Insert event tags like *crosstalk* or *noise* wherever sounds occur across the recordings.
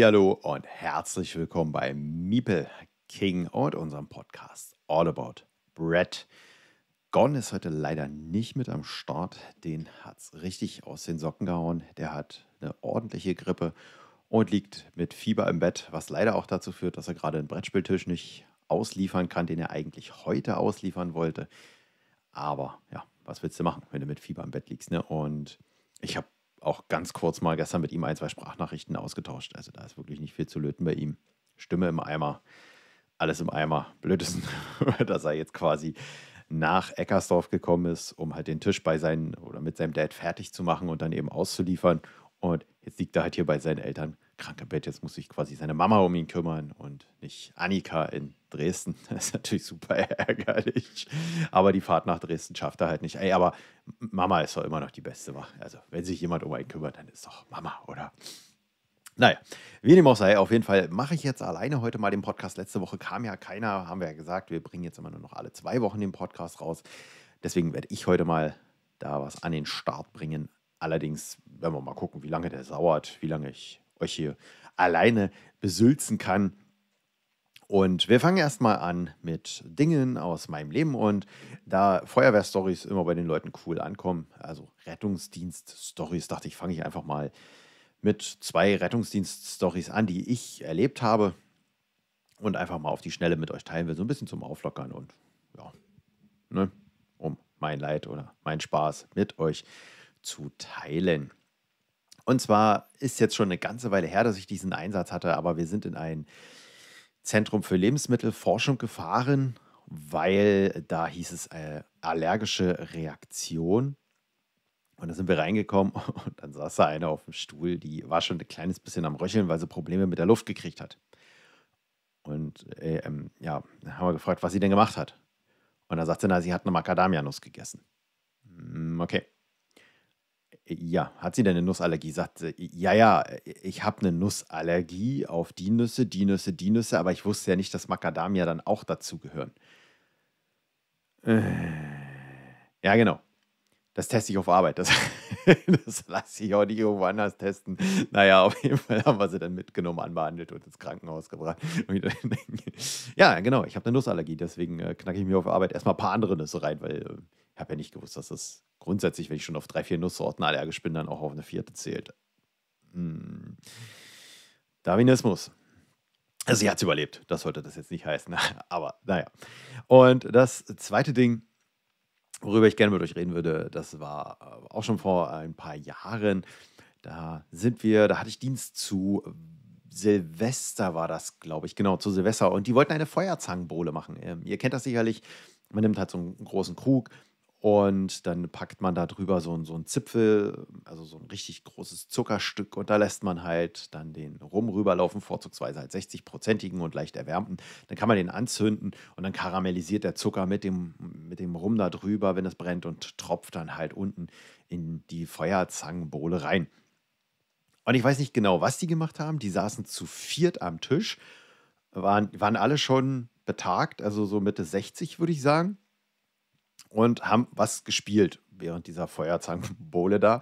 Hallo und herzlich willkommen bei Miepel King und unserem Podcast All About Brett. Gon ist heute leider nicht mit am Start. Den hat es richtig aus den Socken gehauen. Der hat eine ordentliche Grippe und liegt mit Fieber im Bett, was leider auch dazu führt, dass er gerade den Brettspieltisch nicht ausliefern kann, den er eigentlich heute ausliefern wollte. Aber ja, was willst du machen, wenn du mit Fieber im Bett liegst? Ne? Und ich habe auch ganz kurz mal gestern mit ihm ein, zwei Sprachnachrichten ausgetauscht. Also da ist wirklich nicht viel zu löten bei ihm. Stimme im Eimer, alles im Eimer. Blödesten, *laughs* dass er jetzt quasi nach Eckersdorf gekommen ist, um halt den Tisch bei seinen oder mit seinem Dad fertig zu machen und dann eben auszuliefern. Und jetzt liegt er halt hier bei seinen Eltern Krankenbett, jetzt muss sich quasi seine Mama um ihn kümmern und nicht Annika in Dresden. *laughs* Das ist natürlich super ärgerlich. Aber die Fahrt nach Dresden schafft er halt nicht. Ey, aber Mama ist doch immer noch die beste Wache. Also, wenn sich jemand um einen kümmert, dann ist doch Mama, oder? Naja, wie dem auch sei, auf jeden Fall mache ich jetzt alleine heute mal den Podcast. Letzte Woche kam ja keiner, haben wir ja gesagt. Wir bringen jetzt immer nur noch alle zwei Wochen den Podcast raus. Deswegen werde ich heute mal da was an den Start bringen. Allerdings werden wir mal gucken, wie lange der sauert, wie lange ich euch hier alleine besülzen kann. Und wir fangen erstmal an mit Dingen aus meinem Leben und da Feuerwehrstories immer bei den Leuten cool ankommen, also Rettungsdienst-Stories, dachte ich, fange ich einfach mal mit zwei Rettungsdienst-Stories an, die ich erlebt habe und einfach mal auf die Schnelle mit euch teilen will, so ein bisschen zum Auflockern und ja, ne, um mein Leid oder meinen Spaß mit euch zu teilen. Und zwar ist jetzt schon eine ganze Weile her, dass ich diesen Einsatz hatte, aber wir sind in ein Zentrum für Lebensmittelforschung gefahren, weil da hieß es äh, allergische Reaktion. Und da sind wir reingekommen *laughs* und dann saß da eine auf dem Stuhl, die war schon ein kleines bisschen am Röcheln, weil sie Probleme mit der Luft gekriegt hat. Und äh, ähm, ja, haben wir gefragt, was sie denn gemacht hat. Und dann sagt sie, na, sie hat eine Macadamia-Nuss gegessen. Hm, okay. Ja, hat sie denn eine Nussallergie? Sagt sie, ja, ja, ich habe eine Nussallergie auf die Nüsse, die Nüsse, die Nüsse, aber ich wusste ja nicht, dass Macadamia dann auch dazu gehören. Äh, ja, genau. Das teste ich auf Arbeit. Das, *laughs* das lasse ich auch nicht irgendwo anders testen. Naja, auf jeden Fall haben wir sie dann mitgenommen, anbehandelt und ins Krankenhaus gebracht. *laughs* ja, genau. Ich habe eine Nussallergie, deswegen äh, knacke ich mir auf Arbeit erstmal ein paar andere Nüsse rein, weil äh, ich habe ja nicht gewusst, dass das grundsätzlich, wenn ich schon auf drei, vier Nusssorten allergisch bin, dann auch auf eine vierte zählt. Hm. Darwinismus. Also sie hat es überlebt, das sollte das jetzt nicht heißen, *laughs* aber naja. Und das zweite Ding, worüber ich gerne mit euch reden würde, das war äh, auch schon vor ein paar Jahren. Da sind wir, da hatte ich Dienst zu Silvester war das, glaube ich, genau, zu Silvester. Und die wollten eine Feuerzangenbowle machen. Ähm, ihr kennt das sicherlich. Man nimmt halt so einen großen Krug, und dann packt man da drüber so, so einen Zipfel, also so ein richtig großes Zuckerstück. Und da lässt man halt dann den Rum rüberlaufen, vorzugsweise halt 60-prozentigen und leicht erwärmten. Dann kann man den anzünden und dann karamellisiert der Zucker mit dem, mit dem Rum da drüber, wenn es brennt, und tropft dann halt unten in die Feuerzangenbowle rein. Und ich weiß nicht genau, was die gemacht haben. Die saßen zu viert am Tisch, waren, waren alle schon betagt, also so Mitte 60, würde ich sagen und haben was gespielt während dieser Feuerzangenbowle da.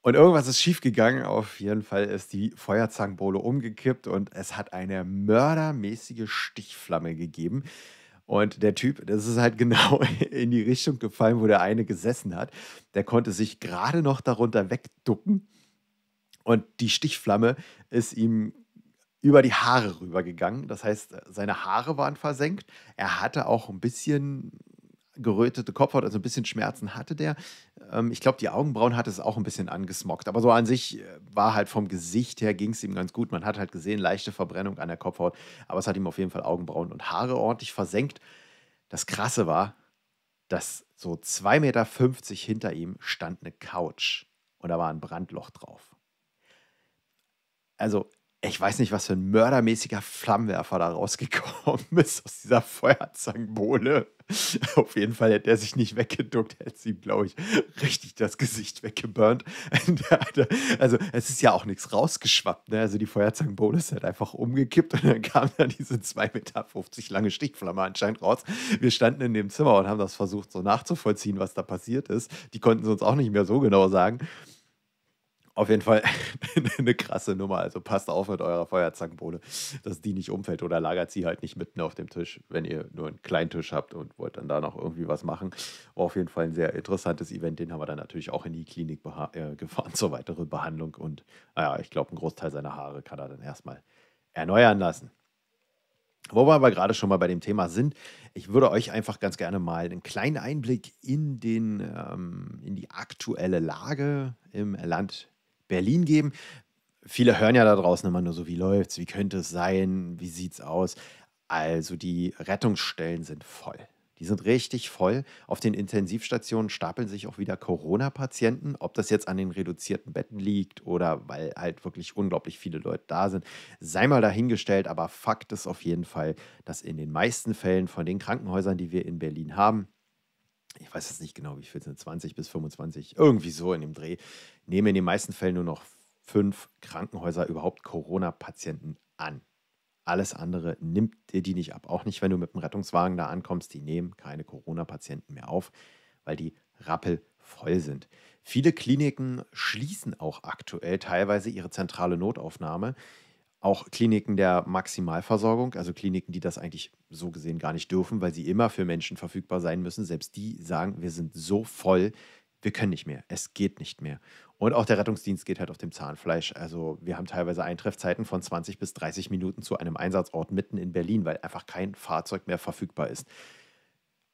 Und irgendwas ist schiefgegangen. Auf jeden Fall ist die Feuerzangenbowle umgekippt und es hat eine mördermäßige Stichflamme gegeben. Und der Typ, das ist halt *laughs* genau in die Richtung gefallen, wo der eine gesessen hat. Der konnte sich gerade noch darunter wegducken. Und die Stichflamme ist ihm über die Haare rübergegangen. Das heißt, seine Haare waren versenkt. Er hatte auch ein bisschen gerötete Kopfhaut, also ein bisschen Schmerzen hatte der. Ähm, ich glaube, die Augenbrauen hat es auch ein bisschen angesmockt. Aber so an sich äh, war halt vom Gesicht her ging es ihm ganz gut. Man hat halt gesehen, leichte Verbrennung an der Kopfhaut, aber es hat ihm auf jeden Fall Augenbrauen und Haare ordentlich versenkt. Das Krasse war, dass so 2,50 Meter hinter ihm stand eine Couch und da war ein Brandloch drauf. Also, ich weiß nicht, was für ein mördermäßiger Flammenwerfer da rausgekommen *laughs* ist aus dieser Feuerzangenbowle. *laughs* Auf jeden Fall hätte er sich nicht weggeduckt, hätte sie, glaube ich, richtig das Gesicht weggeburnt. *laughs* also es ist ja auch nichts rausgeschwappt. Ne? Also die Feuerzangenbowle ist halt einfach umgekippt und dann *laughs* kam da diese 2,50 Meter lange Stichflamme anscheinend raus. Wir standen in dem Zimmer und haben das versucht so nachzuvollziehen, was da passiert ist. Die konnten es uns auch nicht mehr so genau sagen auf jeden Fall *laughs* eine krasse Nummer. Also passt auf mit eurer Feuerzangenbowle, dass die nicht umfällt oder lagert sie halt nicht mitten auf dem Tisch, wenn ihr nur einen kleinen Tisch habt und wollt dann da noch irgendwie was machen. War auf jeden Fall ein sehr interessantes Event. Den haben wir dann natürlich auch in die Klinik äh, gefahren *laughs* zur weiteren Behandlung. Und naja, ich glaube, einen Großteil seiner Haare kann er dann erstmal erneuern lassen. Wo wir aber gerade schon mal bei dem Thema sind, ich würde euch einfach ganz gerne mal einen kleinen Einblick in, den, ähm, in die aktuelle Lage im Land Berlin geben. Viele hören ja da draußen immer nur so, wie läuft's, wie könnte es sein, wie sieht's aus. Also die Rettungsstellen sind voll. Die sind richtig voll. Auf den Intensivstationen stapeln sich auch wieder Corona-Patienten. Ob das jetzt an den reduzierten Betten liegt oder weil halt wirklich unglaublich viele Leute da sind, sei mal dahingestellt. Aber Fakt ist auf jeden Fall, dass in den meisten Fällen von den Krankenhäusern, die wir in Berlin haben, ich weiß jetzt nicht genau, wie viel sind, 20 bis 25, irgendwie so in dem Dreh, nehmen in den meisten Fällen nur noch fünf Krankenhäuser überhaupt Corona-Patienten an. Alles andere nimmt dir die nicht ab. Auch nicht, wenn du mit dem Rettungswagen da ankommst. Die nehmen keine Corona-Patienten mehr auf, weil die rappelvoll sind. Viele Kliniken schließen auch aktuell teilweise ihre zentrale Notaufnahme auch Kliniken der Maximalversorgung, also Kliniken, die das eigentlich so gesehen gar nicht dürfen, weil sie immer für Menschen verfügbar sein müssen, selbst die sagen, wir sind so voll, wir können nicht mehr, es geht nicht mehr. Und auch der Rettungsdienst geht halt auf dem Zahnfleisch. Also wir haben teilweise Eintreffzeiten von 20 bis 30 Minuten zu einem Einsatzort mitten in Berlin, weil einfach kein Fahrzeug mehr verfügbar ist.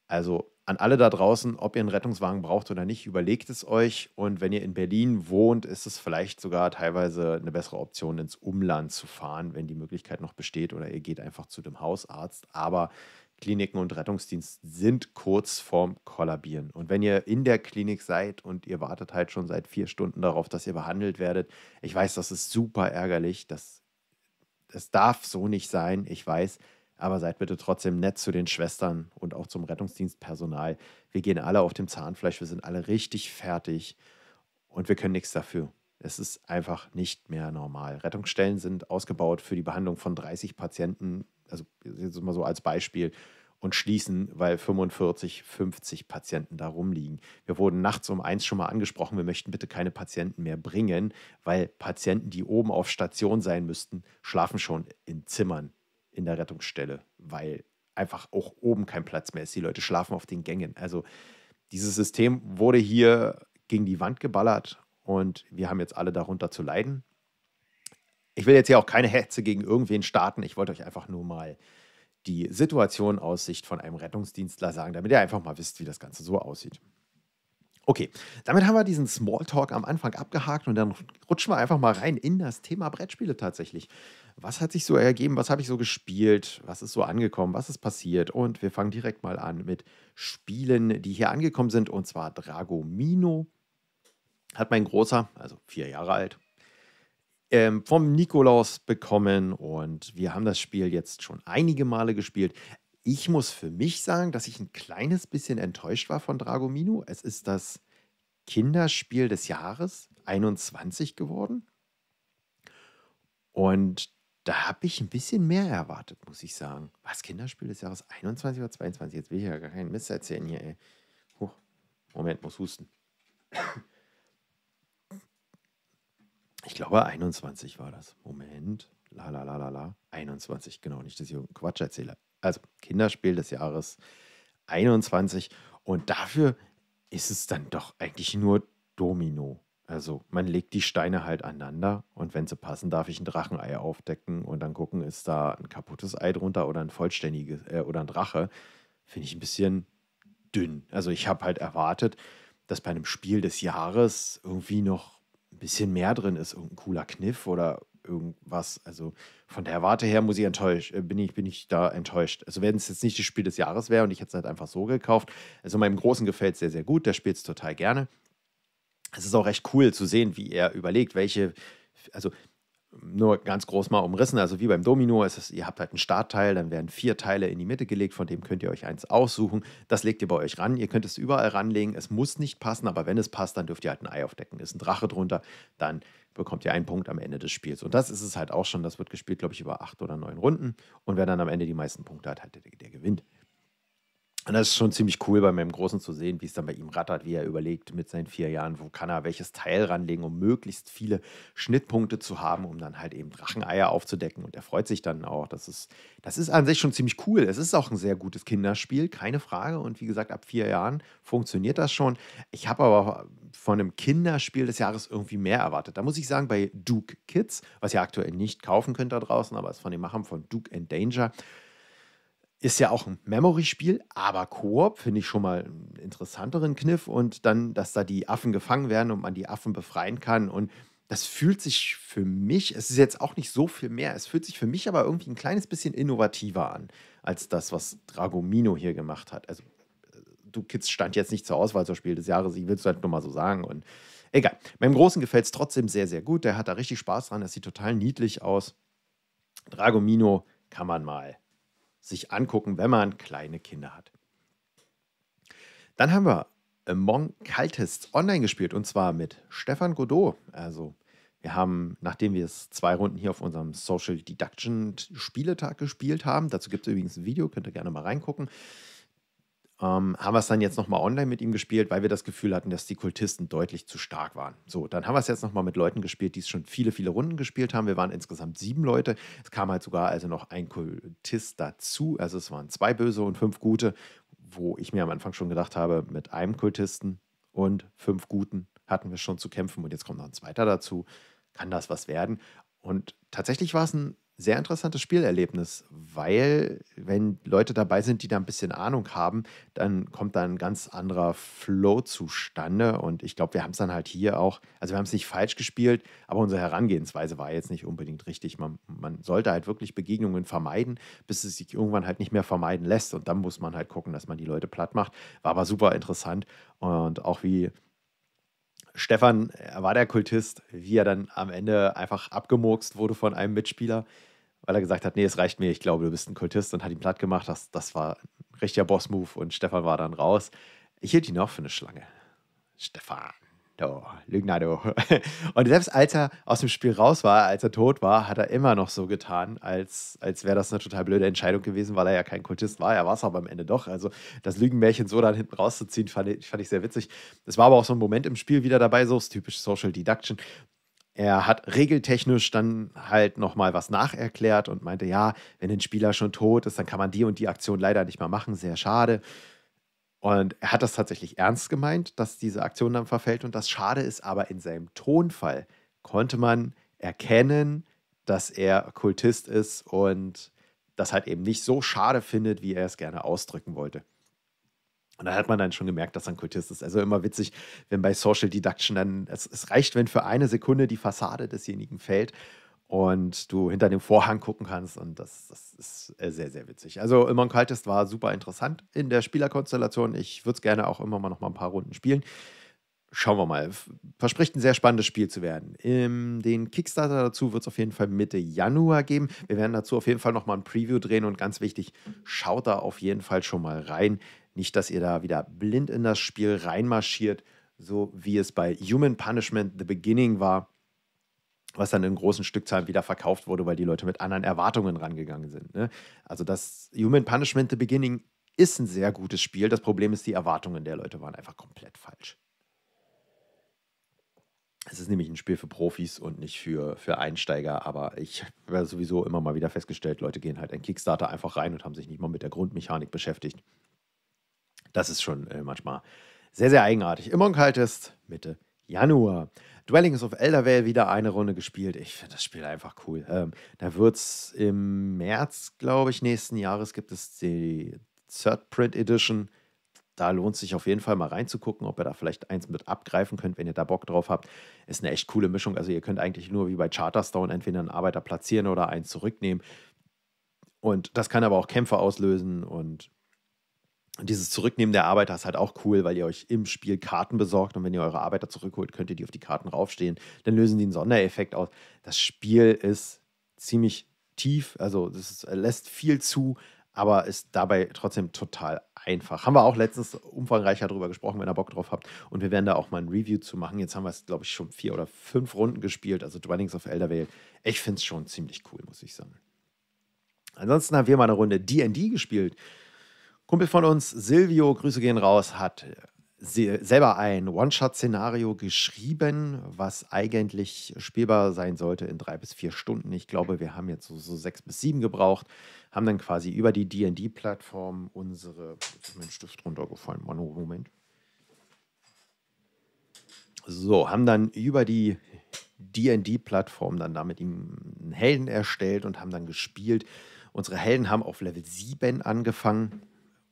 Also an alle da draußen, ob ihr einen Rettungswagen braucht oder nicht, überlegt es euch. Und wenn ihr in Berlin wohnt, ist es vielleicht sogar teilweise eine bessere Option, ins Umland zu fahren, wenn die Möglichkeit noch besteht. Oder ihr geht einfach zu dem Hausarzt. Aber Kliniken und Rettungsdienst sind kurz vorm Kollabieren. Und wenn ihr in der Klinik seid und ihr wartet halt schon seit vier Stunden darauf, dass ihr behandelt werdet, ich weiß, das ist super ärgerlich. Das, das darf so nicht sein. Ich weiß, aber seid bitte trotzdem nett zu den Schwestern und auch zum Rettungsdienstpersonal. Wir gehen alle auf dem Zahnfleisch, wir sind alle richtig fertig und wir können nichts dafür. Es ist einfach nicht mehr normal. Rettungsstellen sind ausgebaut für die Behandlung von 30 Patienten, also jetzt mal so als Beispiel, und schließen, weil 45, 50 Patienten da rumliegen. Wir wurden nachts um eins schon mal angesprochen, wir möchten bitte keine Patienten mehr bringen, weil Patienten, die oben auf Station sein müssten, schlafen schon in Zimmern in der Rettungsstelle, weil einfach auch oben kein Platz mehr ist. Die Leute schlafen auf den Gängen. Also dieses System wurde hier gegen die Wand geballert und wir haben jetzt alle darunter zu leiden. Ich will jetzt hier auch keine Hetze gegen irgendwen starten. Ich wollte euch einfach nur mal die Situation aus Sicht von einem Rettungsdienstler sagen, damit ihr einfach mal wisst, wie das Ganze so aussieht. Okay, damit haben wir diesen Smalltalk am Anfang abgehakt und dann rutschen wir einfach mal rein in das Thema Brettspiele tatsächlich. Was hat sich so ergeben? Was habe ich so gespielt? Was ist so angekommen? Was ist passiert? Und wir fangen direkt mal an mit Spielen, die hier angekommen sind. Und zwar Dragomino hat mein Großer, also vier Jahre alt, ähm, vom Nikolaus bekommen und wir haben das Spiel jetzt schon einige Male gespielt. Ich muss für mich sagen, dass ich ein kleines bisschen enttäuscht war von Dragomino. Es ist das Kinderspiel des Jahres 21 geworden. Und da habe ich ein bisschen mehr erwartet, muss ich sagen. Was, Kinderspiel des Jahres 21 oder 22? Jetzt will ich ja gar keinen Mist erzählen hier, ey. Huch. Moment, muss husten. Ich glaube, 21 war das. Moment. La la la la la. 21, genau. Nicht, dass ich Quatsch erzähle also Kinderspiel des Jahres 21. Und dafür ist es dann doch eigentlich nur Domino. Also man legt die Steine halt aneinander und wenn sie passen, darf ich ein Drachenei aufdecken und dann gucken, ist da ein kaputtes Ei drunter oder ein vollständiges äh, oder ein Drache. Finde ich ein bisschen dünn. Also ich habe halt erwartet, dass bei einem Spiel des Jahres irgendwie noch ein bisschen mehr drin ist, irgendein cooler Kniff oder irgendwas. Also von der Warte her muss ich enttäuscht, äh, bin ich, bin ich da enttäuscht. Also wenn es jetzt nicht das Spiel des Jahres wäre und ich hätte es halt einfach so gekauft. Also meinem Großen gefällt es sehr, sehr gut, der spielt es total gerne. Es ist auch recht cool zu sehen, wie er überlegt, welche, also nur ganz groß mal umrissen. Also wie beim Domino ist es, ihr habt halt einen Startteil, dann werden vier Teile in die Mitte gelegt, von dem könnt ihr euch eins aussuchen. Das legt ihr bei euch ran. Ihr könnt es überall ranlegen. Es muss nicht passen, aber wenn es passt, dann dürft ihr halt ein Ei aufdecken. Ist ein Drache drunter, dann bekommt ihr einen Punkt am Ende des Spiels. Und das ist es halt auch schon. Das wird gespielt, glaube ich, über acht oder neun Runden. Und wer dann am Ende die meisten Punkte hat, halt der, der gewinnt. Und das ist schon ziemlich cool bei meinem Großen zu sehen, wie es dann bei ihm rattert, wie er überlegt mit seinen vier Jahren, wo kann er welches Teil ranlegen, um möglichst viele Schnittpunkte zu haben, um dann halt eben Dracheneier aufzudecken. Und er freut sich dann auch. Das ist, das ist an sich schon ziemlich cool. Es ist auch ein sehr gutes Kinderspiel, keine Frage. Und wie gesagt, ab vier Jahren funktioniert das schon. Ich habe aber von einem Kinderspiel des Jahres irgendwie mehr erwartet. Da muss ich sagen, bei Duke Kids, was ihr aktuell nicht kaufen könnt da draußen, aber ist von dem Machern von Duke and Danger, ist ja auch ein Memory-Spiel, aber Koop finde ich schon mal einen interessanteren Kniff. Und dann, dass da die Affen gefangen werden und man die Affen befreien kann. Und das fühlt sich für mich, es ist jetzt auch nicht so viel mehr, es fühlt sich für mich aber irgendwie ein kleines bisschen innovativer an, als das, was Dragomino hier gemacht hat. Also, du Kids stand jetzt nicht zur Auswahl zum Spiel des Jahres, ich will es halt nur mal so sagen. Und egal. Meinem Großen gefällt es trotzdem sehr, sehr gut. Der hat da richtig Spaß dran, das sieht total niedlich aus. Dragomino kann man mal sich angucken, wenn man kleine Kinder hat. Dann haben wir Among äh, Cultists online gespielt und zwar mit Stefan Godot. Also wir haben, nachdem wir es zwei Runden hier auf unserem Social Deduction Spieletag gespielt haben, dazu gibt es übrigens ein Video, könnt ihr gerne mal reingucken, ähm, haben wir es dann jetzt nochmal online mit ihm gespielt, weil wir das Gefühl hatten, dass die Kultisten deutlich zu stark waren. So, dann haben wir es jetzt nochmal mit Leuten gespielt, die es schon viele, viele Runden gespielt haben. Wir waren insgesamt sieben Leute. Es kam halt sogar also noch ein Kultist dazu. Also es waren zwei böse und fünf gute, wo ich mir am Anfang schon gedacht habe, mit einem Kultisten und fünf guten hatten wir schon zu kämpfen und jetzt kommt noch ein zweiter dazu. Kann das was werden? Und tatsächlich war es ein sehr interessantes Spielerlebnis, weil wenn Leute dabei sind, die da ein bisschen Ahnung haben, dann kommt da ein ganz anderer Flow zustande. Und ich glaube, wir haben es dann halt hier auch, also wir haben es nicht falsch gespielt, aber unsere Herangehensweise war jetzt nicht unbedingt richtig. Man, man sollte halt wirklich Begegnungen vermeiden, bis es sich irgendwann halt nicht mehr vermeiden lässt. Und dann muss man halt gucken, dass man die Leute platt macht. War aber super interessant und auch wie Stefan, er war der Kultist, wie er dann am Ende einfach abgemurkst wurde von einem Mitspieler, weil er gesagt hat, nee, es reicht mir, ich glaube, du bist ein Kultist und hat ihn platt gemacht. Das, das war ein richtiger Boss-Move und Stefan war dann raus. Ich hielt ihn auch für eine Schlange. Stefan. Doch, Lügner, du. *laughs* Und selbst als er aus dem Spiel raus war, als er tot war, hat er immer noch so getan, als, als wäre das eine total blöde Entscheidung gewesen, weil er ja kein Kultist war. Er war es aber am Ende doch. Also das Lügenmärchen so dann hinten rauszuziehen, fand ich, fand ich sehr witzig. Es war aber auch so ein Moment im Spiel wieder dabei, so ist typisch Social Deduction. Er hat regeltechnisch dann halt nochmal was nacherklärt und meinte, ja, wenn ein Spieler schon tot ist, dann kann man die und die Aktion leider nicht mehr machen, sehr schade. Und er hat das tatsächlich ernst gemeint, dass diese Aktion dann verfällt. Und das Schade ist aber, in seinem Tonfall konnte man erkennen, dass er Kultist ist und das halt eben nicht so schade findet, wie er es gerne ausdrücken wollte. Und da hat man dann schon gemerkt, dass er ein Kultist ist. Also immer witzig, wenn bei Social Deduction dann, es, es reicht, wenn für eine Sekunde die Fassade desjenigen fällt und du hinter dem Vorhang gucken kannst. Und das, das ist äh, sehr, sehr witzig. Also Immon Kaltes war super interessant in der Spielerkonstellation. Ich würde es gerne auch immer mal noch mal ein paar Runden spielen. Schauen wir mal. Verspricht ein sehr spannendes Spiel zu werden. Im, ähm, den Kickstarter dazu wird es auf jeden Fall Mitte Januar geben. Wir werden dazu auf jeden Fall noch mal ein Preview drehen und ganz wichtig, schaut da auf jeden Fall schon mal rein. Nicht, dass ihr da wieder blind in das Spiel reinmarschiert, so wie es bei Human Punishment The Beginning war was dann in großen Stückzahlen wieder verkauft wurde, weil die Leute mit anderen Erwartungen rangegangen sind. Ne? Also das Human Punishment The Beginning ist ein sehr gutes Spiel. Das Problem ist, die Erwartungen der Leute waren einfach komplett falsch. Es ist nämlich ein Spiel für Profis und nicht für, für Einsteiger, aber ich habe sowieso immer mal wieder festgestellt, Leute gehen halt in Kickstarter einfach rein und haben sich nicht mal mit der Grundmechanik beschäftigt. Das ist schon äh, manchmal sehr, sehr eigenartig. Immer ein High Mitte Januar. Dwellings of Eldervale wieder eine Runde gespielt. Ich finde das Spiel einfach cool. Ähm, da wird es im März, glaube ich, nächsten Jahres gibt es die Third Print Edition. Da lohnt sich auf jeden Fall mal reinzugucken, ob ihr da vielleicht eins mit abgreifen könnt, wenn ihr da Bock drauf habt. Ist eine echt coole Mischung. Also ihr könnt eigentlich nur wie bei Charterstone entweder einen Arbeiter platzieren oder einen zurücknehmen. Und das kann aber auch Kämpfe auslösen und dieses Zurücknehmen der Arbeiter ist halt auch cool, weil ihr euch im Spiel Karten besorgt und wenn ihr eure Arbeiter zurückholt, könnt ihr die auf die Karten raufstehen. Dann lösen die einen Sondereffekt aus. Das Spiel ist ziemlich tief, also es äh, lässt viel zu, aber ist dabei trotzdem total einfach. Haben wir auch letztens umfangreicher darüber gesprochen, wenn ihr Bock drauf habt. Und wir werden da auch mal ein Review zu machen. Jetzt haben wir es, glaube ich, schon vier oder fünf Runden gespielt, also Dwellings of Eldervale. Ich finde es schon ziemlich cool, muss ich sagen. Ansonsten haben wir mal eine Runde DD gespielt. Kumpel von uns, Silvio, Grüße gehen raus, hat selber ein One-Shot-Szenario geschrieben, was eigentlich spielbar sein sollte in drei bis vier Stunden. Ich glaube, wir haben jetzt so, so sechs bis sieben gebraucht, haben dann quasi über die DD-Plattform unsere. Jetzt ist mein Stift runtergefallen. Manu, Moment. So, haben dann über die DD-Plattform dann damit einen Helden erstellt und haben dann gespielt. Unsere Helden haben auf Level 7 angefangen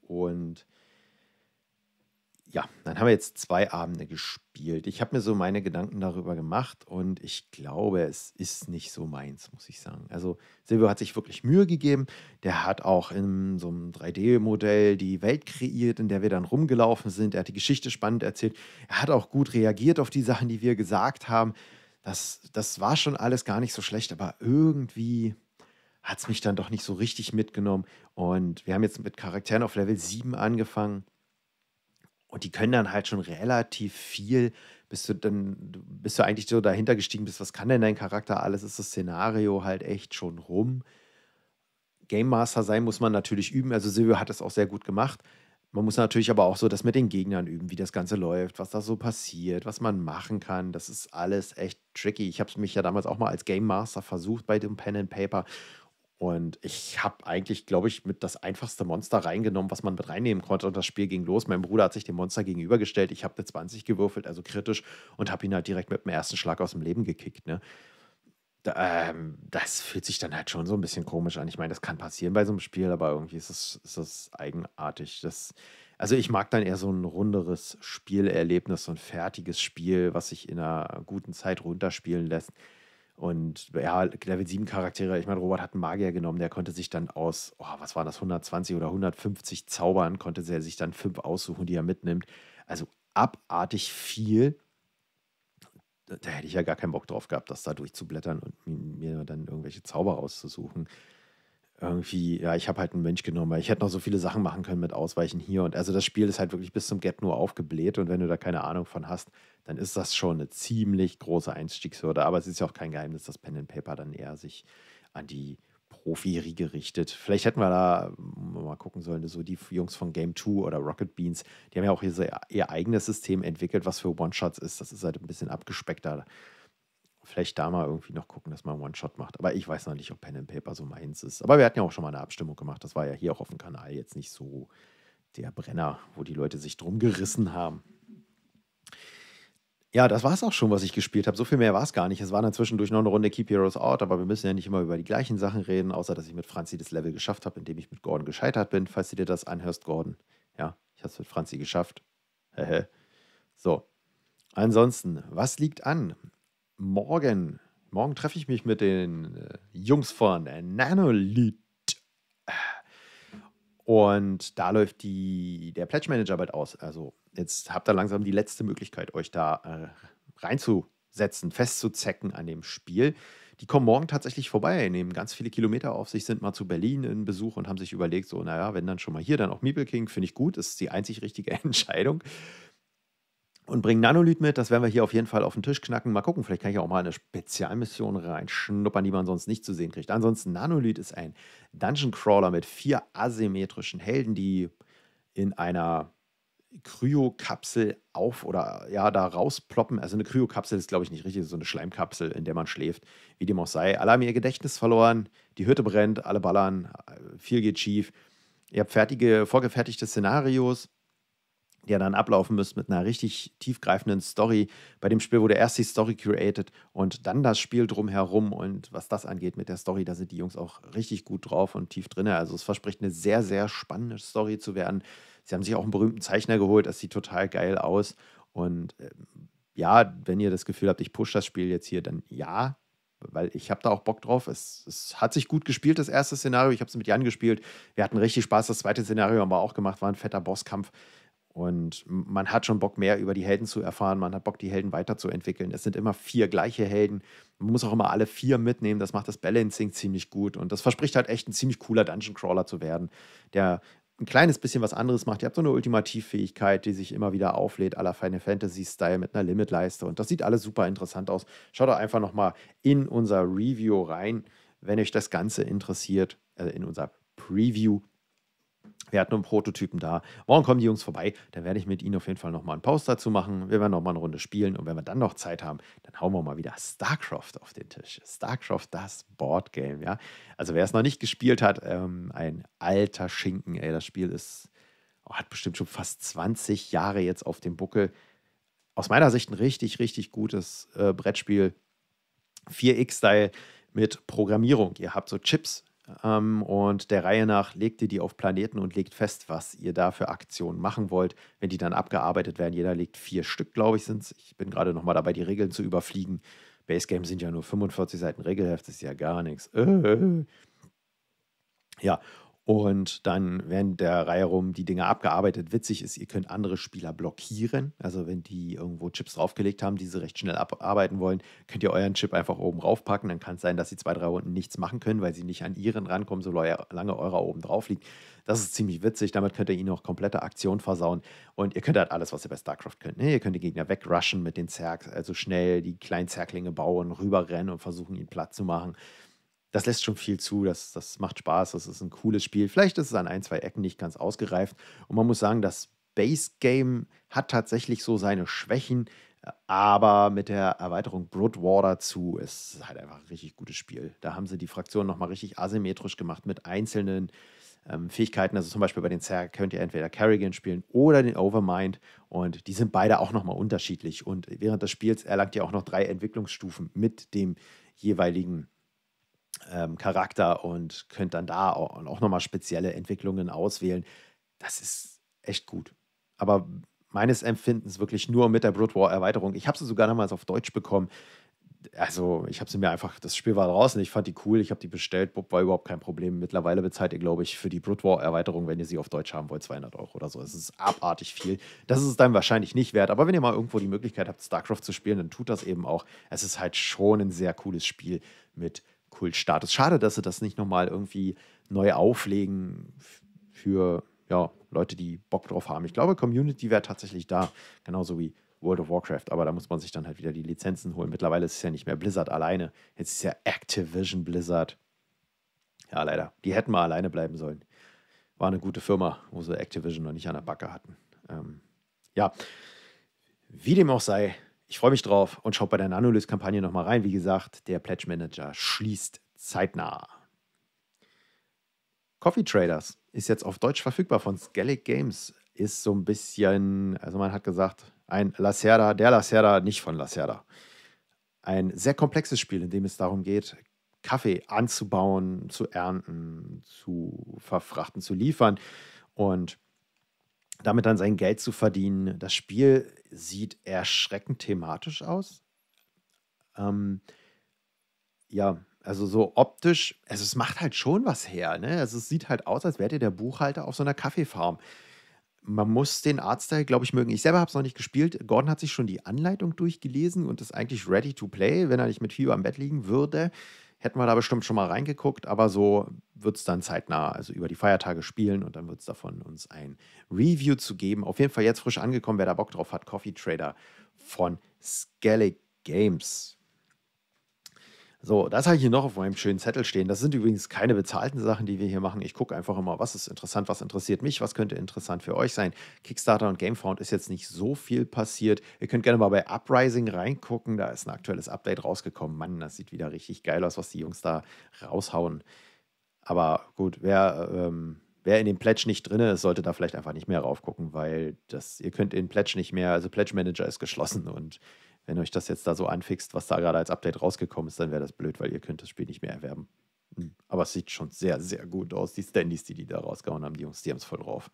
und ja, dann haben wir jetzt zwei Abende gespielt. Ich habe mir so meine Gedanken darüber gemacht und ich glaube, es ist nicht so meins, muss ich sagen. Also Silvio hat sich wirklich Mühe gegeben. Der hat auch in so einem 3D-Modell die Welt kreiert, in der wir dann rumgelaufen sind. Er hat die Geschichte spannend erzählt. Er hat auch gut reagiert auf die Sachen, die wir gesagt haben. Das, das war schon alles gar nicht so schlecht, aber irgendwie hat es mich dann doch nicht so richtig mitgenommen. Und wir haben jetzt mit Charakteren auf Level 7 angefangen. Und die können dann halt schon relativ viel, bis du dann, bist du eigentlich so dahinter gestiegen bist, was kann denn dein Charakter alles, ist das Szenario halt echt schon rum. Game Master sein muss man natürlich üben, also Silvio hat das auch sehr gut gemacht. Man muss natürlich aber auch so das mit den Gegnern üben, wie das Ganze läuft, was da so passiert, was man machen kann. Das ist alles echt tricky. Ich habe es mich ja damals auch mal als Game Master versucht bei dem Pen and Paper und ich habe eigentlich, glaube ich, mit das einfachste Monster reingenommen, was man mit reinnehmen konnte. Und das Spiel ging los. Mein Bruder hat sich dem Monster gegenübergestellt. Ich habe eine 20 gewürfelt, also kritisch, und habe ihn halt direkt mit dem ersten Schlag aus dem Leben gekickt. Ne? Da, ähm, das fühlt sich dann halt schon so ein bisschen komisch an. Ich meine, das kann passieren bei so einem Spiel, aber irgendwie ist es, ist es eigenartig. Das, also ich mag dann eher so ein runderes Spielerlebnis, so ein fertiges Spiel, was sich in einer guten Zeit runterspielen lässt. Und ja, Level 7 Charaktere, ich meine, Robert hat einen Magier genommen, der konnte sich dann aus, oh, was waren das, 120 oder 150 Zaubern, konnte er sich dann fünf aussuchen, die er mitnimmt. Also abartig viel. Da hätte ich ja gar keinen Bock drauf gehabt, das da durchzublättern und mir dann irgendwelche Zauber rauszusuchen irgendwie, ja, ich habe halt einen Mensch genommen, weil ich hätte noch so viele Sachen machen können mit Ausweichen hier und also das Spiel ist halt wirklich bis zum Get nur aufgebläht und wenn du da keine Ahnung von hast, dann ist das schon eine ziemlich große Einstiegshürde. Aber es ist ja auch kein Geheimnis, dass Pen and Paper dann eher sich an die Profi-Riege richtet. Vielleicht hätten wir da mm, mal gucken sollen, so die Jungs von Game 2 oder Rocket Beans, die haben ja auch ihr, ihr eigenes System entwickelt, was für One-Shots ist. Das ist halt ein bisschen abgespeckter vielleicht da mal irgendwie noch gucken, dass man One-Shot macht. Aber ich weiß noch nicht, ob Pen and Paper so meins ist. Aber wir hatten ja auch schon mal eine Abstimmung gemacht. Das war ja hier auch auf dem Kanal jetzt nicht so der Brenner, wo die Leute sich drum gerissen haben. Ja, das war es auch schon, was ich gespielt habe. So viel mehr war es gar nicht. Es war dann zwischendurch noch eine Runde Keep Heroes Out, aber wir müssen ja nicht immer über die gleichen Sachen reden, außer dass ich mit Franzi das Level geschafft habe, indem ich mit Gordon gescheitert bin, falls du dir das anhörst, Gordon. Ja, ich habe es mit Franzi geschafft. so. Ansonsten, was liegt an? morgen, morgen treffe ich mich mit den äh, Jungs von Nanolith. Und da läuft die, der Pledge Manager bald aus. Also jetzt habt ihr langsam die letzte Möglichkeit, euch da äh, reinzusetzen, festzuzecken an dem Spiel. Die kommen morgen tatsächlich vorbei, nehmen ganz viele Kilometer auf sich, sind mal zu Berlin in Besuch und haben sich überlegt, so, naja, wenn dann schon mal hier, dann auch Meeple King, finde ich gut, ist die einzig richtige *laughs* Entscheidung und bringen Nanolith mit. Das werden wir hier auf jeden Fall auf den Tisch knacken. Mal gucken, vielleicht kann ich auch mal eine Spezialmission reinschnuppern, die man sonst nicht zu sehen kriegt. Ansonsten, Nanolith ist ein Dungeon Crawler mit vier asymmetrischen Helden, die in einer Kryokapsel auf oder ja, da rausploppen. Also eine Kryokapsel ist, glaube ich, nicht richtig, so eine Schleimkapsel, in der man schläft, wie dem auch sei. Alle haben ihr Gedächtnis verloren, die Hütte brennt, alle ballern, viel geht schief. Ihr habt fertige, vorgefertigte Szenarios, ja dann ablaufen müsst mit einer richtig tiefgreifenden Story. Bei dem Spiel wurde erst die Story created und dann das Spiel drumherum. Und was das angeht mit der Story, da sind die Jungs auch richtig gut drauf und tief drin. Also es verspricht eine sehr, sehr spannende Story zu werden. Sie haben sich auch einen berühmten Zeichner geholt, das sieht total geil aus. Und ähm, ja, wenn ihr das Gefühl habt, ich pushe das Spiel jetzt hier, dann ja, weil ich habe da auch Bock drauf. Es, es, hat sich gut gespielt, das erste Szenario. Ich habe es mit Jan gespielt. Wir hatten richtig Spaß. Das zweite Szenario haben wir auch gemacht, war ein fetter Bosskampf. Und man hat schon Bock, mehr über die Helden zu erfahren. Man hat Bock, die Helden weiterzuentwickeln. Es sind immer vier gleiche Helden. Man muss auch immer alle vier mitnehmen. Das macht das Balancing ziemlich gut. Und das verspricht halt echt, ein ziemlich cooler Dungeon Crawler zu werden, der ein kleines bisschen was anderes macht. Ihr habt so eine Ultimativfähigkeit, die sich immer wieder auflädt, aller Final Fantasy-Style mit einer Limitleiste. Und das sieht alles super interessant aus. Schaut doch einfach nochmal in unser Review rein, wenn euch das Ganze interessiert. Also in unser Preview wir hatten einen Prototypen da. Morgen kommen die Jungs vorbei. Dann werde ich mit ihnen auf jeden Fall nochmal einen Post dazu machen. Wir werden nochmal eine Runde spielen. Und wenn wir dann noch Zeit haben, dann hauen wir mal wieder StarCraft auf den Tisch. StarCraft, das Boardgame, ja. Also wer es noch nicht gespielt hat, ähm, ein alter Schinken, ey. Das Spiel ist, oh, hat bestimmt schon fast 20 Jahre jetzt auf dem Buckel. Aus meiner Sicht ein richtig, richtig gutes äh, Brettspiel. 4X-Style mit Programmierung. Ihr habt so Chips, ähm, und der Reihe nach legt ihr die auf Planeten und legt fest, was ihr da für Aktionen machen wollt. Wenn die dann abgearbeitet werden, jeder legt vier Stück, glaube ich, sind es. Ich bin gerade nochmal dabei, die Regeln zu überfliegen. Basegame sind ja nur 45 Seiten Regelheft, das ist ja gar nichts. Äh, äh, äh. Ja, und dann werden der Reihe rum die Dinger abgearbeitet. Witzig ist, ihr könnt andere Spieler blockieren. Also wenn die irgendwo Chips draufgelegt haben, die sie recht schnell abarbeiten wollen, könnt ihr euren Chip einfach oben raufpacken. Dann kann es sein, dass sie zwei, drei Runden nichts machen können, weil sie nicht an ihren rankommen, solange eurer oben drauf liegt. Das ist ziemlich witzig. Damit könnt ihr ihnen auch komplette Aktion versauen. Und ihr könnt halt alles, was ihr bei StarCraft könnt. Ne? Ihr könnt den Gegner wegrushen mit den Zergs, also schnell die kleinen Zerklinge bauen, rüberrennen und versuchen, ihn platt zu machen das lässt schon viel zu. Das, das macht Spaß. Das ist ein cooles Spiel. Vielleicht ist es an ein, zwei Ecken nicht ganz ausgereift. Und man muss sagen, das Base Game hat tatsächlich so seine Schwächen. Aber mit der Erweiterung Broodwater zu ist es halt einfach ein richtig gutes Spiel. Da haben sie die Fraktion nochmal richtig asymmetrisch gemacht mit einzelnen ähm, Fähigkeiten. Also zum Beispiel bei den Zerg könnt ihr entweder Kerrigan spielen oder den Overmind. Und die sind beide auch nochmal unterschiedlich. Und während des Spiels erlangt ihr auch noch drei Entwicklungsstufen mit dem jeweiligen ähm, Charakter und könnt dann da auch, auch nochmal spezielle Entwicklungen auswählen. Das ist echt gut. Aber meines Empfindens wirklich nur mit der Brood War Erweiterung. Ich habe sie sogar damals auf Deutsch bekommen. Also, ich habe sie mir einfach, das Spiel war draußen, ich fand die cool, ich habe die bestellt, war überhaupt kein Problem. Mittlerweile bezahlt ihr, glaube ich, für die Brood War Erweiterung, wenn ihr sie auf Deutsch haben wollt, 200 Euro oder so. Es ist abartig viel. Das ist es dann wahrscheinlich nicht wert, aber wenn ihr mal irgendwo die Möglichkeit habt, StarCraft zu spielen, dann tut das eben auch. Es ist halt schon ein sehr cooles Spiel mit Kultstatus. Schade, dass sie das nicht nochmal irgendwie neu auflegen für ja, Leute, die Bock drauf haben. Ich glaube, Community wäre tatsächlich da, genauso wie World of Warcraft, aber da muss man sich dann halt wieder die Lizenzen holen. Mittlerweile ist es ja nicht mehr Blizzard alleine, jetzt ist es ja Activision Blizzard. Ja, leider. Die hätten mal alleine bleiben sollen. War eine gute Firma, wo sie Activision noch nicht an der Backe hatten. Ähm, ja, wie dem auch sei, ich freue mich drauf und schaut bei der Nanolys-Kampagne nochmal rein. Wie gesagt, der Pledge Manager schließt zeitnah. Coffee Traders ist jetzt auf Deutsch verfügbar von Skellig Games. Ist so ein bisschen, also man hat gesagt, ein Lacerda, der Lacerda, nicht von Lacerda. Ein sehr komplexes Spiel, in dem es darum geht, Kaffee anzubauen, zu ernten, zu verfrachten, zu liefern. Und damit dann sein Geld zu verdienen. Das Spiel sieht erschreckend thematisch aus. Ähm, ja, also so optisch, also es macht halt schon was her. Ne? Also es sieht halt aus, als wäre der Buchhalter auf so einer Kaffeefarm. Man muss den Artstyle, glaube ich, mögen. Ich selber habe es noch nicht gespielt. Gordon hat sich schon die Anleitung durchgelesen und ist eigentlich ready to play, wenn er nicht mit Fieber am Bett liegen würde hätten wir da bestimmt schon mal reingeguckt, aber so wird es dann zeitnah, also über die Feiertage spielen und dann wird es davon uns ein Review zu geben. Auf jeden Fall jetzt frisch angekommen, wer da Bock drauf hat, Coffee Trader von Skellig Games. So, das habe ich hier noch auf meinem schönen Zettel stehen. Das sind übrigens keine bezahlten Sachen, die wir hier machen. Ich gucke einfach immer, was ist interessant, was interessiert mich, was könnte interessant für euch sein. Kickstarter und Gamefound ist jetzt nicht so viel passiert. Ihr könnt gerne mal bei Uprising reingucken. Da ist ein aktuelles Update rausgekommen. Mann, das sieht wieder richtig geil aus, was die Jungs da raushauen. Aber gut, wer, ähm, wer in dem Pledge nicht drin ist, sollte da vielleicht einfach nicht mehr raufgucken, weil das, ihr könnt in Pledge nicht mehr, also Pledge Manager ist geschlossen und wenn euch das jetzt da so anfixt, was da gerade als Update rausgekommen ist, dann wäre das blöd, weil ihr könnt das Spiel nicht mehr erwerben. Hm, aber es sieht schon sehr, sehr gut aus. Die Standys, die die da rausgehauen haben, die Jungs, die haben es voll drauf.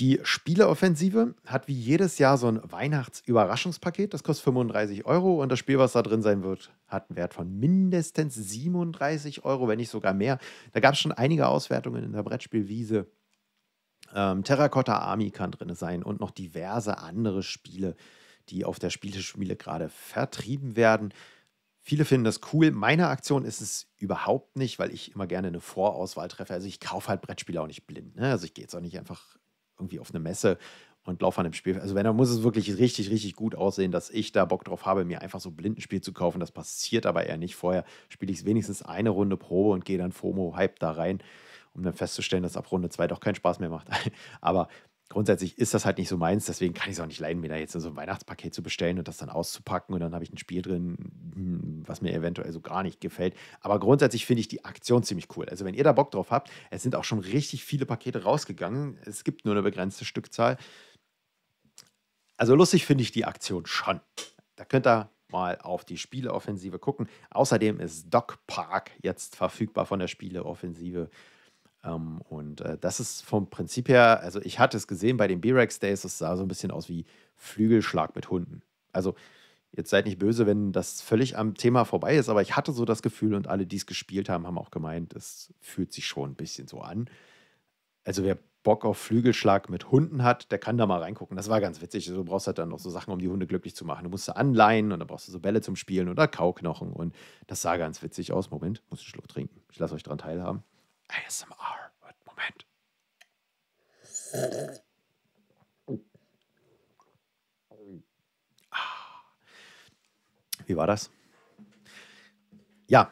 Die Spieleoffensive hat wie jedes Jahr so ein Weihnachtsüberraschungspaket. Das kostet 35 Euro und das Spiel, was da drin sein wird, hat einen Wert von mindestens 37 Euro, wenn nicht sogar mehr. Da gab es schon einige Auswertungen in der Brettspielwiese. Ähm, Terracotta Army kann drin sein und noch diverse andere Spiele die auf der Spieltischspiele gerade vertrieben werden. Viele finden das cool. Meine Aktion ist es überhaupt nicht, weil ich immer gerne eine Vorauswahl treffe. Also ich kaufe halt Brettspiele auch nicht blind. Ne? Also ich gehe jetzt auch nicht einfach irgendwie auf eine Messe und laufe an dem Spiel. Also wenn, dann muss es wirklich richtig, richtig gut aussehen, dass ich da Bock drauf habe, mir einfach so blind ein Spiel zu kaufen. Das passiert aber eher nicht. Vorher spiele ich es wenigstens eine Runde Probe und gehe dann FOMO-Hype da rein, um dann festzustellen, dass ab Runde 2 doch keinen Spaß mehr macht. *laughs* aber grundsätzlich ist das halt nicht so meins, deswegen kann ich es auch nicht leiden, mir da jetzt so ein Weihnachtspaket zu bestellen und das dann auszupacken und dann habe ich ein Spiel drin, hm, was mir eventuell so gar nicht gefällt. Aber grundsätzlich finde ich die Aktion ziemlich cool. Also wenn ihr da Bock drauf habt, es sind auch schon richtig viele Pakete rausgegangen. Es gibt nur eine begrenzte Stückzahl. Also lustig finde ich die Aktion schon. Da könnt ihr mal auf die Spieleoffensive gucken. Außerdem ist Doc Park jetzt verfügbar von der Spieleoffensive. Ähm, und äh, das ist vom Prinzip her, also ich hatte es gesehen bei den B-Rex Days, es sah so ein bisschen aus wie Flügelschlag mit Hunden. Also jetzt seid nicht böse, wenn das völlig am Thema vorbei ist, aber ich hatte so das Gefühl und alle, die es gespielt haben, haben auch gemeint, es fühlt sich schon ein bisschen so an. Also wer Bock auf Flügelschlag mit Hunden hat, der kann da mal reingucken. Das war ganz witzig. Du brauchst halt dann noch so Sachen, um die Hunde glücklich zu machen. Du musst da anleihen und dann brauchst du so Bälle zum Spielen oder Kauknochen. Und das sah ganz witzig aus. Moment, muss ich einen Schluck trinken. Ich lasse euch dran teilhaben. ASMR. Moment. Ah. Wie war das? Ja,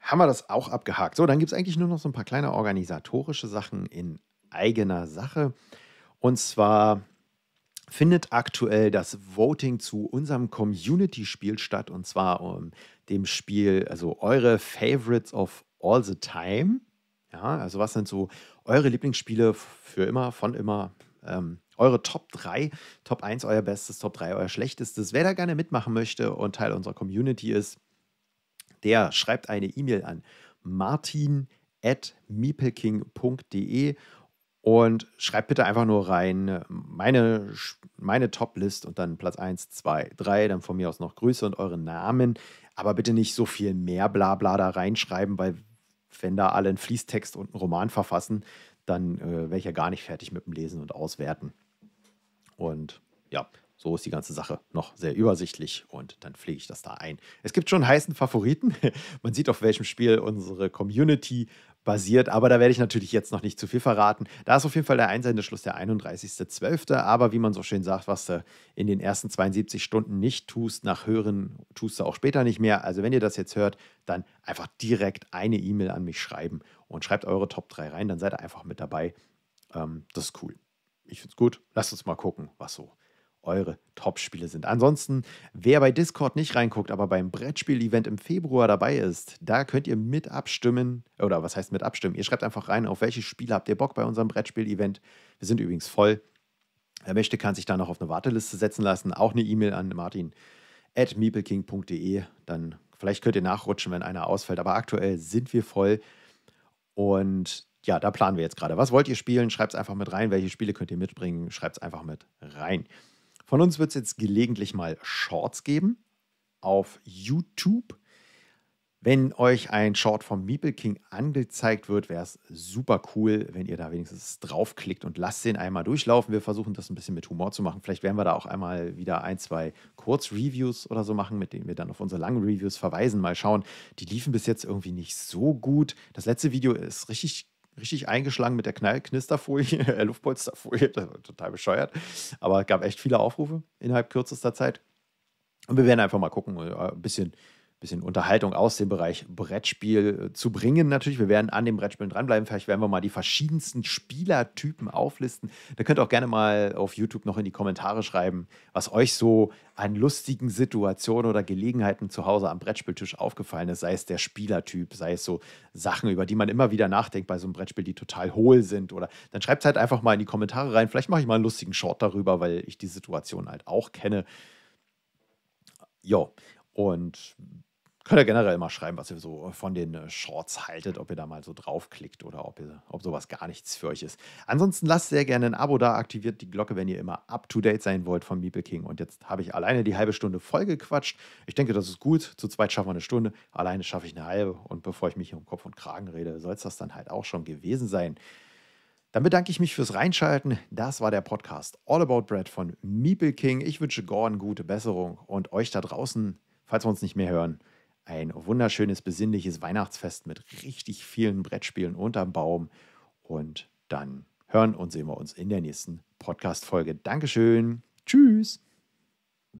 haben wir das auch abgehakt. So, dann gibt es eigentlich nur noch so ein paar kleine organisatorische Sachen in eigener Sache. Und zwar findet aktuell das Voting zu unserem Community-Spiel statt. Und zwar um, ähm, dem Spiel, also eure Favorites of All the Time. Ja, also was sind so eure Lieblingsspiele für immer, von immer? Ähm, eure Top 3, Top 1 euer Bestes, Top 3 euer Schlechtestes. Wer da gerne mitmachen möchte und Teil unserer Community ist, der schreibt eine E-Mail an martin.meepleking.de und schreibt bitte einfach nur rein meine, meine Top-List und dann Platz 1, 2, 3, dann von mir aus noch Grüße und euren Namen. Aber bitte nicht so viel mehr Blabla da reinschreiben, weil wenn da alle einen Fließtext und einen Roman verfassen, dann äh, wäre ich ja gar nicht fertig mit dem Lesen und Auswerten. Und ja, so ist die ganze Sache noch sehr übersichtlich und dann pflege ich das da ein. Es gibt schon heißen Favoriten. *laughs* Man sieht, auf welchem Spiel unsere Community basiert, aber da werde ich natürlich jetzt noch nicht zu viel verraten. Da ist auf jeden Fall der Einsendeschluss der 31.12., aber wie man so schön sagt, was du in den ersten 72 Stunden nicht tust, nach Hören tust du auch später nicht mehr. Also wenn ihr das jetzt hört, dann einfach direkt eine E-Mail an mich schreiben und schreibt eure Top 3 rein, dann seid ihr einfach mit dabei. Ähm, das ist cool. Ich finde es gut. Lasst uns mal gucken, was so eure Top-Spiele sind. Ansonsten, wer bei Discord nicht reinguckt, aber beim Brettspiel-Event im Februar dabei ist, da könnt ihr mit abstimmen. Oder was heißt mit abstimmen? Ihr schreibt einfach rein, auf welche Spiele habt ihr Bock bei unserem Brettspiel-Event. Wir sind übrigens voll. Wer möchte, kann sich da noch auf eine Warteliste setzen lassen. Auch eine E-Mail an martin at meepleking.de. Dann vielleicht könnt ihr nachrutschen, wenn einer ausfällt. Aber aktuell sind wir voll. Und ja, da planen wir jetzt gerade. Was wollt ihr spielen? Schreibt es einfach mit rein. Welche Spiele könnt ihr mitbringen? Schreibt es einfach mit rein. Von uns wird es jetzt gelegentlich mal Shorts geben auf YouTube. Wenn euch ein Short vom Meeple King angezeigt wird, wäre es super cool, wenn ihr da wenigstens draufklickt und lasst den einmal durchlaufen. Wir versuchen das ein bisschen mit Humor zu machen. Vielleicht werden wir da auch einmal wieder ein, zwei Kurzreviews oder so machen, mit denen wir dann auf unsere langen Reviews verweisen. Mal schauen. Die liefen bis jetzt irgendwie nicht so gut. Das letzte Video ist richtig richtig eingeschlagen mit der Knall Knisterfolie, äh, *laughs* Luftpolsterfolie, total bescheuert. Aber es gab echt viele Aufrufe innerhalb kürzester Zeit. Und wir werden einfach mal gucken, äh, ein bisschen bisschen Unterhaltung aus dem Bereich Brettspiel äh, zu bringen. Natürlich, wir werden an dem Brettspiel dranbleiben. Vielleicht werden wir mal die verschiedensten Spielertypen auflisten. Da könnt ihr auch gerne mal auf YouTube noch in die Kommentare schreiben, was euch so an lustigen Situationen oder Gelegenheiten zu Hause am Brettspieltisch aufgefallen ist. Sei es der Spielertyp, sei es so Sachen, über die man immer wieder nachdenkt bei so einem Brettspiel, die total hohl sind. Oder dann schreibt es halt einfach mal in die Kommentare rein. Vielleicht mache ich mal einen lustigen Short darüber, weil ich die Situation halt auch kenne. Ja, und Könnt ihr generell mal schreiben, was ihr so von den äh, Shorts haltet, ob ihr da mal so draufklickt oder ob, ihr, ob sowas gar nichts für euch ist. Ansonsten lasst sehr gerne ein Abo da, aktiviert die Glocke, wenn ihr immer up to date sein wollt von Meeple King. Und jetzt habe ich alleine die halbe Stunde voll gequatscht. Ich denke, das ist gut. Zu zweit schaffen wir eine Stunde, alleine schaffe ich eine halbe. Und bevor ich mich hier um Kopf und Kragen rede, soll es das dann halt auch schon gewesen sein. Dann bedanke ich mich fürs Reinschalten. Das war der Podcast All About Bread von Meeple King. Ich wünsche Gordon gute Besserung und euch da draußen, falls wir uns nicht mehr hören ein wunderschönes, besinnliches Weihnachtsfest mit richtig vielen Brettspielen unterm Baum. Und dann hören und sehen wir uns in der nächsten Podcast-Folge. Dankeschön. Tschüss.